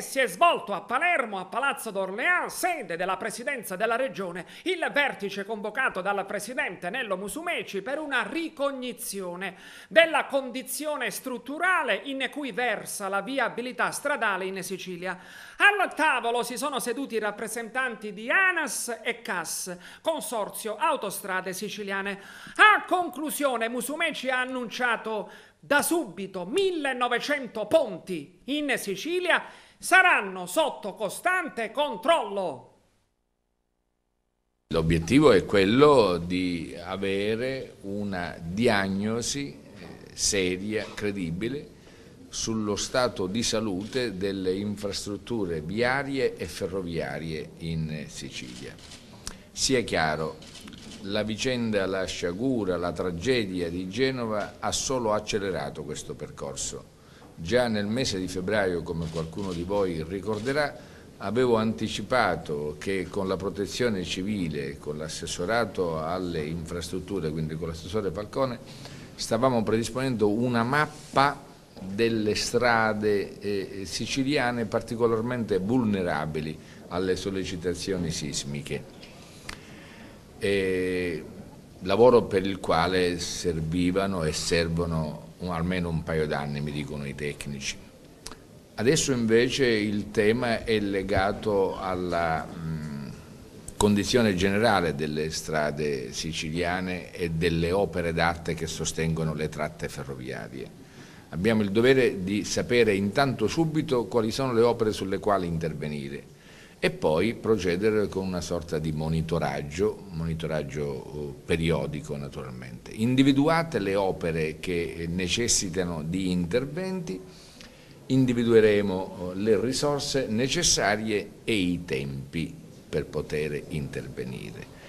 si è svolto a Palermo, a Palazzo d'Orléans, sede della presidenza della regione, il vertice convocato dal presidente Nello Musumeci per una ricognizione della condizione strutturale in cui versa la viabilità stradale in Sicilia. Al tavolo si sono seduti i rappresentanti di ANAS e CAS, Consorzio Autostrade Siciliane. A conclusione Musumeci ha annunciato da subito 1900 ponti in Sicilia saranno sotto costante controllo. L'obiettivo è quello di avere una diagnosi eh, seria, credibile, sullo stato di salute delle infrastrutture viarie e ferroviarie in Sicilia. Sia chiaro, la vicenda, la sciagura, la tragedia di Genova ha solo accelerato questo percorso. Già nel mese di febbraio, come qualcuno di voi ricorderà, avevo anticipato che con la protezione civile, con l'assessorato alle infrastrutture, quindi con l'assessore Falcone, stavamo predisponendo una mappa delle strade eh, siciliane particolarmente vulnerabili alle sollecitazioni sismiche. E lavoro per il quale servivano e servono un, almeno un paio d'anni, mi dicono i tecnici. Adesso invece il tema è legato alla mh, condizione generale delle strade siciliane e delle opere d'arte che sostengono le tratte ferroviarie. Abbiamo il dovere di sapere intanto subito quali sono le opere sulle quali intervenire e poi procedere con una sorta di monitoraggio, monitoraggio eh, periodico naturalmente. Individuate le opere che eh, necessitano di interventi, individueremo eh, le risorse necessarie e i tempi per poter intervenire.